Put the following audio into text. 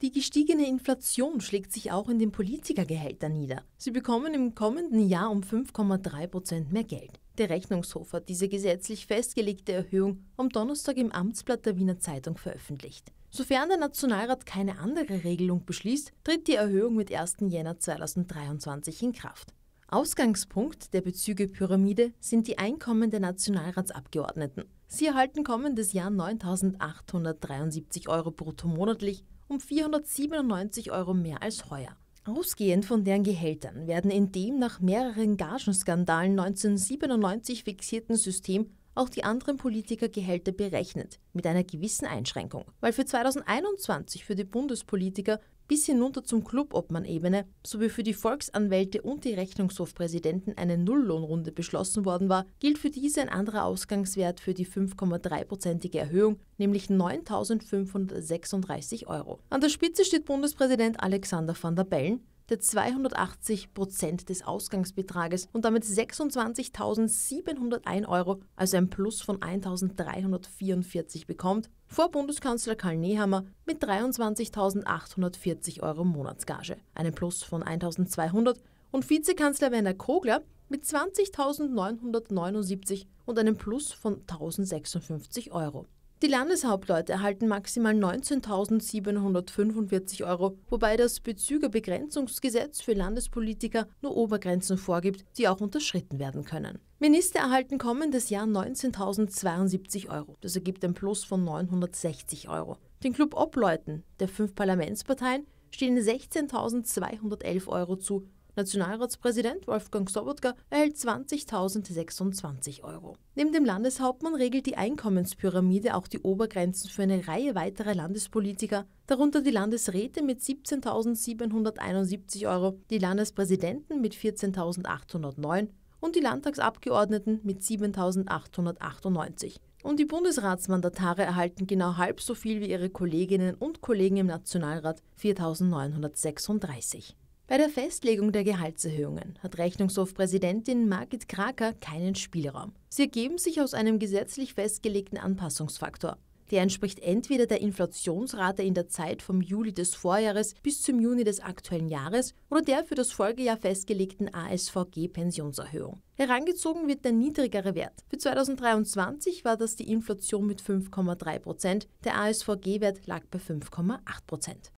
Die gestiegene Inflation schlägt sich auch in den Politikergehältern nieder. Sie bekommen im kommenden Jahr um 5,3 Prozent mehr Geld. Der Rechnungshof hat diese gesetzlich festgelegte Erhöhung am Donnerstag im Amtsblatt der Wiener Zeitung veröffentlicht. Sofern der Nationalrat keine andere Regelung beschließt, tritt die Erhöhung mit 1. Jänner 2023 in Kraft. Ausgangspunkt der Bezüge-Pyramide sind die Einkommen der Nationalratsabgeordneten. Sie erhalten kommendes Jahr 9.873 Euro brutto monatlich um 497 Euro mehr als heuer. Ausgehend von deren Gehältern werden in dem nach mehreren Gagenskandalen 1997 fixierten System auch die anderen Politikergehälter berechnet, mit einer gewissen Einschränkung, weil für 2021 für die Bundespolitiker bis hinunter zum Clubobmann-Ebene sowie für die Volksanwälte und die Rechnungshofpräsidenten eine Nulllohnrunde beschlossen worden war, gilt für diese ein anderer Ausgangswert für die 5,3-prozentige Erhöhung, nämlich 9.536 Euro. An der Spitze steht Bundespräsident Alexander van der Bellen, der 280 Prozent des Ausgangsbetrages und damit 26.701 Euro, also ein Plus von 1.344 bekommt, vor Bundeskanzler Karl Nehammer mit 23.840 Euro Monatsgage, einem Plus von 1.200 und Vizekanzler Werner Kogler mit 20.979 und einem Plus von 1.056 Euro. Die Landeshauptleute erhalten maximal 19.745 Euro, wobei das Bezügerbegrenzungsgesetz für Landespolitiker nur Obergrenzen vorgibt, die auch unterschritten werden können. Minister erhalten kommendes Jahr 19.072 Euro. Das ergibt ein Plus von 960 Euro. Den Club Obleuten der fünf Parlamentsparteien stehen 16.211 Euro zu, Nationalratspräsident Wolfgang Sobotka erhält 20.026 Euro. Neben dem Landeshauptmann regelt die Einkommenspyramide auch die Obergrenzen für eine Reihe weiterer Landespolitiker, darunter die Landesräte mit 17.771 Euro, die Landespräsidenten mit 14.809 und die Landtagsabgeordneten mit 7.898. Und die Bundesratsmandatare erhalten genau halb so viel wie ihre Kolleginnen und Kollegen im Nationalrat 4.936. Bei der Festlegung der Gehaltserhöhungen hat Rechnungshofpräsidentin Margit Kraker keinen Spielraum. Sie ergeben sich aus einem gesetzlich festgelegten Anpassungsfaktor. Der entspricht entweder der Inflationsrate in der Zeit vom Juli des Vorjahres bis zum Juni des aktuellen Jahres oder der für das Folgejahr festgelegten ASVG-Pensionserhöhung. Herangezogen wird der niedrigere Wert. Für 2023 war das die Inflation mit 5,3 Prozent, der ASVG-Wert lag bei 5,8 Prozent.